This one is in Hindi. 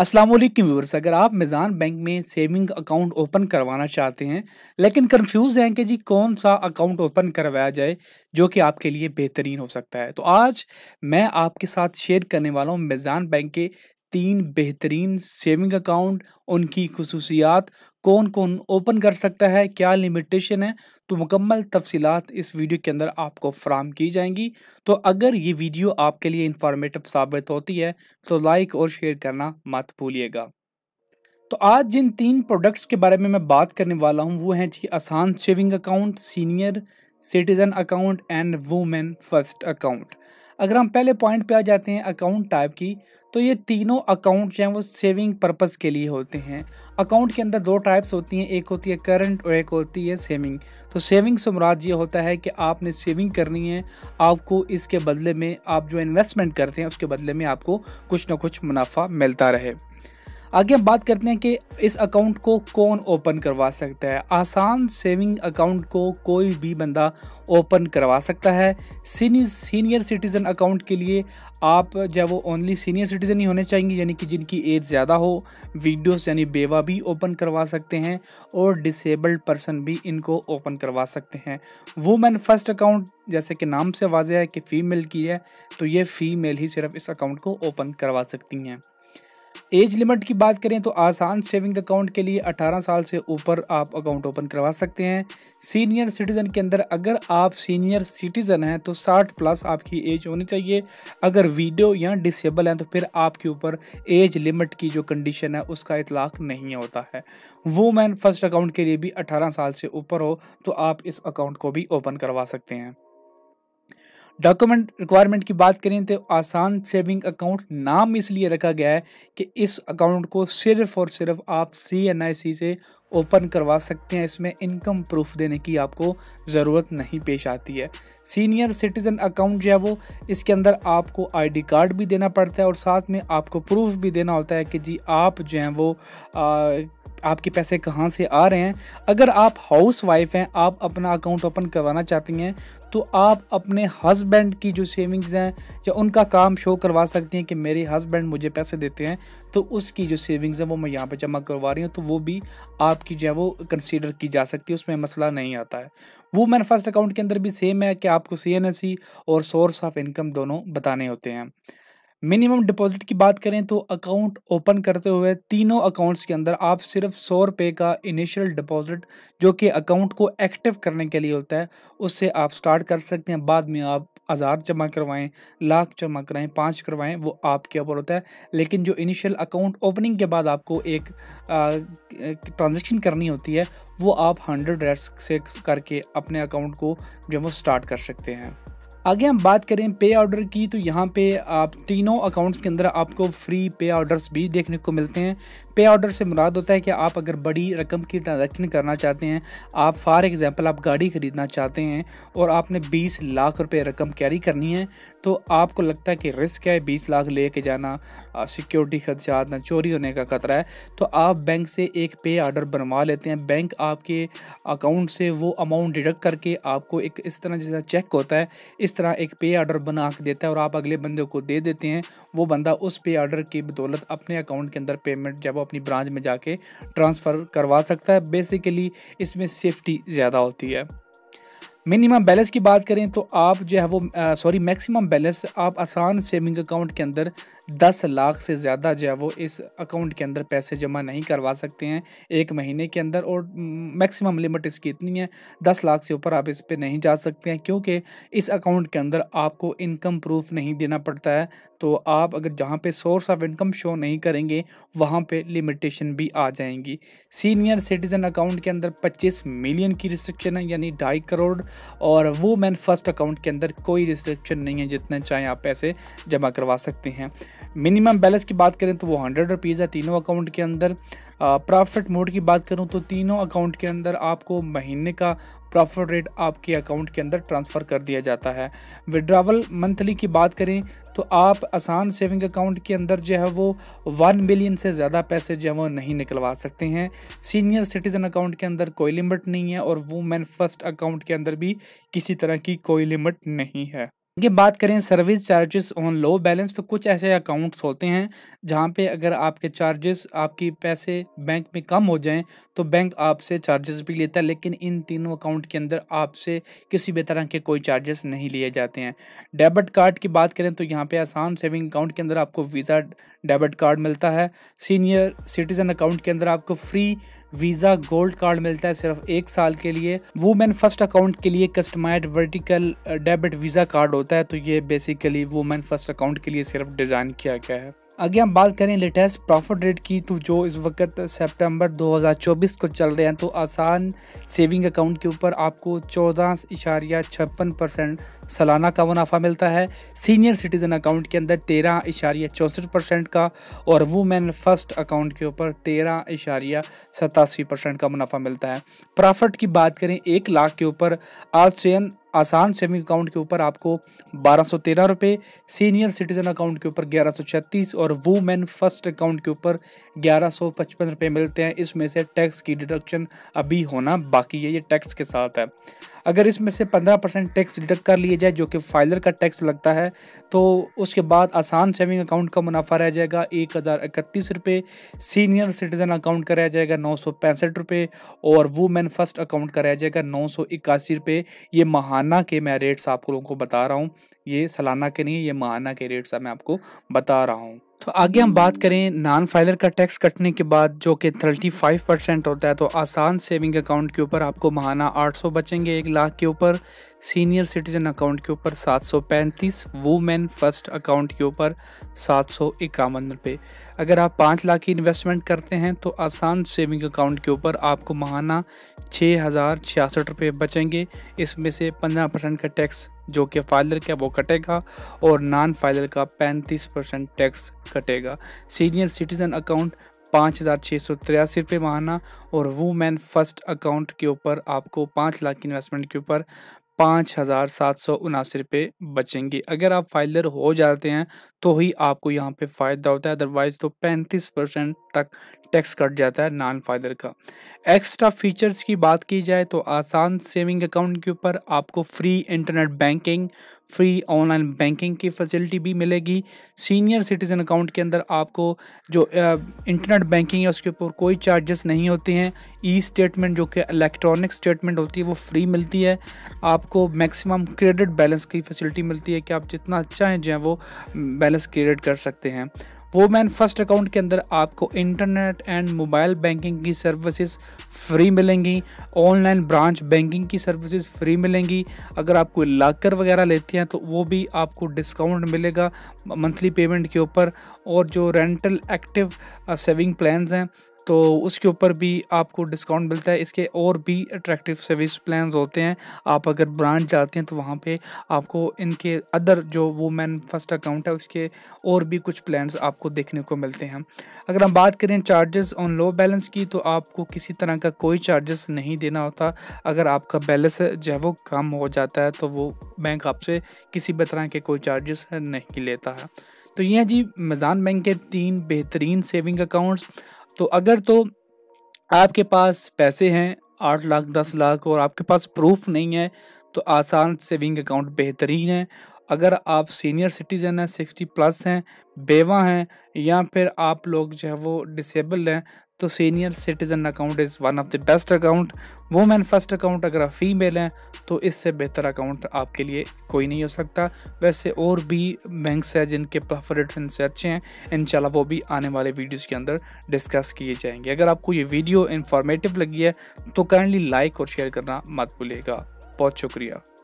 असलम व्यूवर्स अगर आप मिज़ान बैंक में सेविंग अकाउंट ओपन करवाना चाहते हैं लेकिन कंफ्यूज हैं कि जी कौन सा अकाउंट ओपन करवाया जाए जो कि आपके लिए बेहतरीन हो सकता है तो आज मैं आपके साथ शेयर करने वाला हूँ मिज़ान बैंक के तीन बेहतरीन सेविंग अकाउंट उनकी खसूसियात कौन कौन ओपन कर सकता है क्या लिमिटेशन है तो मुकम्मल तफसीत इस वीडियो के अंदर आपको फ्राहम की जाएंगी तो अगर ये वीडियो आपके लिए इंफॉर्मेटिव साबित होती है तो लाइक और शेयर करना मत भूलिएगा तो आज जिन तीन प्रोडक्ट्स के बारे में मैं बात करने वाला हूँ वो हैं जी आसान saving account senior citizen account and women first account अगर हम पहले पॉइंट पे आ जाते हैं अकाउंट टाइप की तो ये तीनों अकाउंट जो हैं वो सेविंग पर्पस के लिए होते हैं अकाउंट के अंदर दो टाइप्स होती हैं एक होती है करंट और एक होती है सेविंग तो सेविंग से मुराद ये होता है कि आपने सेविंग करनी है आपको इसके बदले में आप जो इन्वेस्टमेंट करते हैं उसके बदले में आपको कुछ ना कुछ मुनाफा मिलता रहे आगे हम बात करते हैं कि इस अकाउंट को कौन ओपन करवा सकता है आसान सेविंग अकाउंट को कोई भी बंदा ओपन करवा सकता है सीनियर सिटीज़न अकाउंट के लिए आप जब वो ओनली सीनियर सिटीज़न ही होने चाहिए यानी कि जिनकी एज ज़्यादा हो वीडियोस यानी बेवा भी ओपन करवा सकते हैं और डिसेबल्ड पर्सन भी इनको ओपन करवा सकते हैं वुमेन फर्स्ट अकाउंट जैसे कि नाम से वाजह है कि फ़ीमेल की है तो ये फ़ीमेल ही सिर्फ इस अकाउंट को ओपन करवा सकती हैं एज लिमिट की बात करें तो आसान सेविंग अकाउंट के लिए 18 साल से ऊपर आप अकाउंट ओपन करवा सकते हैं सीनियर सिटीज़न के अंदर अगर आप सीनियर सिटीज़न हैं तो 60 प्लस आपकी एज होनी चाहिए अगर वीडियो या डिसेबल हैं तो फिर आपके ऊपर एज लिमिट की जो कंडीशन है उसका इतलाक नहीं होता है वुमेन फर्स्ट अकाउंट के लिए भी अठारह साल से ऊपर हो तो आप इस अकाउंट को भी ओपन करवा सकते हैं डॉक्यूमेंट रिक्वायरमेंट की बात करें तो आसान सेविंग अकाउंट नाम इसलिए रखा गया है कि इस अकाउंट को सिर्फ और सिर्फ आप सी एन आई सी से ओपन करवा सकते हैं इसमें इनकम प्रूफ देने की आपको ज़रूरत नहीं पेश आती है सीनियर सिटीज़न अकाउंट जो है वो इसके अंदर आपको आईडी कार्ड भी देना पड़ता है और साथ में आपको प्रूफ भी देना होता है कि जी आप जो हैं वो आ, आपके पैसे कहाँ से आ रहे हैं अगर आप हाउस वाइफ हैं आप अपना अकाउंट ओपन करवाना चाहती हैं तो आप अपने हस्बैंड की जो सेविंग्स हैं या उनका काम शो करवा सकती हैं कि मेरे हस्बैंड मुझे पैसे देते हैं तो उसकी जो सेविंग्स हैं वो मैं यहाँ पर जमा करवा रही हूँ तो वो भी आपकी जो है वो कंसिडर की जा सकती है उसमें मसला नहीं आता है वो फर्स्ट अकाउंट के अंदर भी सेम है कि आपको सी और सोर्स ऑफ इनकम दोनों बताने होते हैं मिनिमम डिपॉजिट की बात करें तो अकाउंट ओपन करते हुए तीनों अकाउंट्स के अंदर आप सिर्फ सौ रुपये का इनिशियल डिपॉजिट जो कि अकाउंट को एक्टिव करने के लिए होता है उससे आप स्टार्ट कर सकते हैं बाद में आप हज़ार जमा करवाएं लाख जमा कराएं पाँच करवाएं वो आपके ऊपर होता है लेकिन जो इनिशियल अकाउंट ओपनिंग के बाद आपको एक ट्रांजेक्शन करनी होती है वो आप हंड्रेड रेट्स से करके अपने अकाउंट को जो है वो स्टार्ट कर सकते हैं आगे हम बात करें पे ऑर्डर की तो यहाँ पे आप तीनों अकाउंट्स के अंदर आपको फ्री पे ऑर्डर्स भी देखने को मिलते हैं पे ऑर्डर से मुराद होता है कि आप अगर बड़ी रकम की ट्रांजेक्शन करना चाहते हैं आप फॉर एग्ज़ाम्पल आप गाड़ी ख़रीदना चाहते हैं और आपने बीस लाख रुपये रकम कैरी करनी है तो आपको लगता है कि रिस्क है बीस लाख ले जाना सिक्योरिटी खदशा ना चोरी होने का खतरा है तो आप बैंक से एक पे ऑर्डर बनवा लेते हैं बैंक आपके अकाउंट से वो अमाउंट डिडक्ट करके आपको एक इस तरह जैसा चेक होता है इस तरह एक पे ऑर्डर बना के देता है और आप अगले बंदे को दे देते हैं वो बंदा उस पे ऑर्डर की बदौलत अपने अकाउंट के अंदर पेमेंट जब वो अपनी ब्रांच में जाके ट्रांसफ़र करवा सकता है बेसिकली इसमें सेफ्टी ज़्यादा होती है मिनिमम बैलेंस की बात करें तो आप जो है वो सॉरी मैक्सिमम बैलेंस आप आसान सेविंग अकाउंट के अंदर दस लाख से ज़्यादा जो है वो इस अकाउंट के अंदर पैसे जमा नहीं करवा सकते हैं एक महीने के अंदर और मैक्सिमम लिमिट इसकी इतनी है दस लाख से ऊपर आप इस पर नहीं जा सकते हैं क्योंकि इस अकाउंट के अंदर आपको इनकम प्रूफ नहीं देना पड़ता है तो आप अगर जहाँ पर सोर्स ऑफ इनकम शो नहीं करेंगे वहाँ पर लिमिटेशन भी आ जाएंगी सीनियर सिटीज़न अकाउंट के अंदर पच्चीस मिलियन की रिस्ट्रिक्शन है यानी ढाई करोड़ और वो मैन फर्स्ट अकाउंट के अंदर कोई रिस्ट्रिक्शन नहीं है जितने चाहे आप पैसे जमा करवा सकते हैं मिनिमम बैलेंस की बात करें तो वो हंड्रेड रुपीज़ है तीनों अकाउंट के अंदर प्रॉफिट मोड की बात करूं तो तीनों अकाउंट के अंदर आपको महीने का प्रॉफिट रेट आपके अकाउंट के अंदर ट्रांसफ़र कर दिया जाता है विड्रावल मंथली की बात करें तो आप आसान सेविंग अकाउंट के अंदर जो है वो वन बिलियन से ज़्यादा पैसे जो है वो नहीं निकलवा सकते हैं सीनियर सिटीज़न अकाउंट के अंदर कोई लिमिट नहीं है और वूमेन फर्स्ट अकाउंट के अंदर भी किसी तरह की कोई लिमिट नहीं है ये बात करें service charges on low balance तो कुछ ऐसे अकाउंट्स होते हैं जहाँ पे अगर आपके चार्जेस आपकी पैसे बैंक में कम हो जाएं तो बैंक आपसे चार्जेस भी लेता है लेकिन इन तीनों अकाउंट के अंदर आपसे किसी भी तरह के कोई चार्जेस नहीं लिए जाते हैं डेबिट कार्ड की बात करें तो यहाँ पे आसान सेविंग अकाउंट के अंदर आपको वीज़ा डेबिट कार्ड मिलता है सीनियर सिटीज़न अकाउंट के अंदर आपको फ्री वीज़ा गोल्ड कार्ड मिलता है सिर्फ एक साल के लिए वुमेन फर्स्ट अकाउंट के लिए customize vertical debit Visa card होता होता है तो ये बेसिकली वुमेन फर्स्ट अकाउंट के लिए सिर्फ डिज़ाइन किया गया है अगर हम बात करें लेटेस्ट प्रॉफिट रेट की तो जो इस वक्त सितंबर 2024 को चल रहे हैं तो आसान सेविंग अकाउंट के ऊपर आपको चौदह इशारिया छप्पन परसेंट सालाना का मुनाफा मिलता है सीनियर सिटीज़न अकाउंट के अंदर तेरह इशारिया चौंसठ परसेंट का और वुमेन फर्स्ट अकाउंट के ऊपर तेरह इशारिया सतासी परसेंट का मुनाफा मिलता है प्रॉफिट की बात करें एक लाख के ऊपर आज आसान सेविंग अकाउंट के ऊपर आपको बारह सौ तेरह रुपये सीनियर सिटीजन अकाउंट के ऊपर ग्यारह सौ छत्तीस और वूमेन फर्स्ट अकाउंट के ऊपर ग्यारह सौ पचपन रुपये मिलते हैं इसमें से टैक्स की डिडक्शन अभी होना बाकी है ये टैक्स के साथ है अगर इसमें से 15 परसेंट टैक्स डिडक्ट कर लिए जाए जो कि फाइलर का टैक्स लगता है तो उसके बाद आसान सेविंग अकाउंट का मुनाफा रह जाएगा एक हज़ार इकतीस रुपये सीनियर सिटीज़न अकाउंट का रह जाएगा नौ सौ पैंसठ रुपये और वुमेन फर्स्ट अकाउंट का रह जाएगा नौ सौ इक्यासी रुपये ये महाना के मैं रेट्स आप लोगों को बता रहा हूँ ये सालाना के नहीं ये महाना के रेट्स मैं आपको बता रहा हूँ तो आगे हम बात करें नॉन फाइलर का टैक्स कटने के बाद जो कि 35 परसेंट होता है तो आसान सेविंग अकाउंट के ऊपर आपको महाना 800 बचेंगे एक लाख के ऊपर सीनियर सिटीजन अकाउंट के ऊपर सात सौ पैंतीस वूमेन फर्स्ट अकाउंट के ऊपर सात सौ इक्यावन रुपये अगर आप पाँच लाख की इन्वेस्टमेंट करते हैं तो आसान सेविंग अकाउंट के ऊपर आपको महाना छः हज़ार छियासठ रुपये बचेंगे इसमें से पंद्रह परसेंट का टैक्स जो कि फाइलर का वो कटेगा और नॉन फाइलर का पैंतीस परसेंट टैक्स कटेगा सीनियर सिटीज़न अकाउंट पाँच हज़ार छः सौ तिरासी रुपये महाना और वूमेन फर्स्ट अकाउंट के ऊपर आपको पाँच लाख की इन्वेस्टमेंट के ऊपर पाँच हज़ार सात सौ उनासी रुपये बचेंगे अगर आप फाइलर हो जाते हैं तो ही आपको यहाँ पे फ़ायदा होता है अदरवाइज़ तो पैंतीस परसेंट का टैक्स कट जाता है नॉन फादर का एक्स्ट्रा फीचर्स की बात की जाए तो आसान सेविंग अकाउंट के ऊपर आपको free internet banking free online banking की फैसिलिटी भी मिलेगी सीनियर सिटीज़न अकाउंट के अंदर आपको जो इंटरनेट बैंकिंग है उसके ऊपर कोई चार्जेस नहीं होते हैं ई स्टेटमेंट जो कि इलेक्ट्रॉनिक स्टेटमेंट होती है वो फ्री मिलती है आपको मैक्सिमम क्रेडिट बैलेंस की फैसिलिटी मिलती है कि आप जितना अच्छा है जो है वो बैलेंस क्रिएट कर सकते हैं वोमैन फर्स्ट अकाउंट के अंदर आपको इंटरनेट एंड मोबाइल बैंकिंग की सर्विसेज फ्री मिलेंगी ऑनलाइन ब्रांच बैंकिंग की सर्विसेज फ्री मिलेंगी अगर आप कोई लाकर वगैरह लेते हैं तो वो भी आपको डिस्काउंट मिलेगा मंथली पेमेंट के ऊपर और जो रेंटल एक्टिव सेविंग प्लान्स हैं तो उसके ऊपर भी आपको डिस्काउंट मिलता है इसके और भी अट्रैक्टिव सर्विस प्लान्स होते हैं आप अगर ब्रांच जाते हैं तो वहाँ पे आपको इनके अदर जो मैन फर्स्ट अकाउंट है उसके और भी कुछ प्लान्स आपको देखने को मिलते हैं अगर हम बात करें चार्जेस ऑन लो बैलेंस की तो आपको किसी तरह का कोई चार्जेस नहीं देना होता अगर आपका बैलेंस जो है वो कम हो जाता है तो वो बैंक आपसे किसी भी तरह के कोई चार्जेस नहीं लेता है तो ये हैं जी मैदान बैंक के तीन बेहतरीन सेविंग अकाउंट्स तो अगर तो आपके पास पैसे हैं आठ लाख दस लाख और आपके पास प्रूफ नहीं है तो आसान सेविंग अकाउंट बेहतरीन है अगर आप सीनियर सिटीज़न हैं सिक्सटी प्लस हैं बेवा हैं या फिर आप लोग जो है वो डिसेबल हैं तो senior citizen account is one of the best account women first account अगर आप फीमेल हैं तो इससे बेहतर अकाउंट आपके लिए कोई नहीं हो सकता वैसे और भी बैंक्स हैं जिनके प्रॉफिट्स इनसे अच्छे हैं इन वो भी आने वाले वीडियोस के अंदर डिस्कस किए जाएंगे अगर आपको ये वीडियो इन्फॉर्मेटिव लगी है तो काइंडली लाइक और शेयर करना मत भूलिएगा बहुत शुक्रिया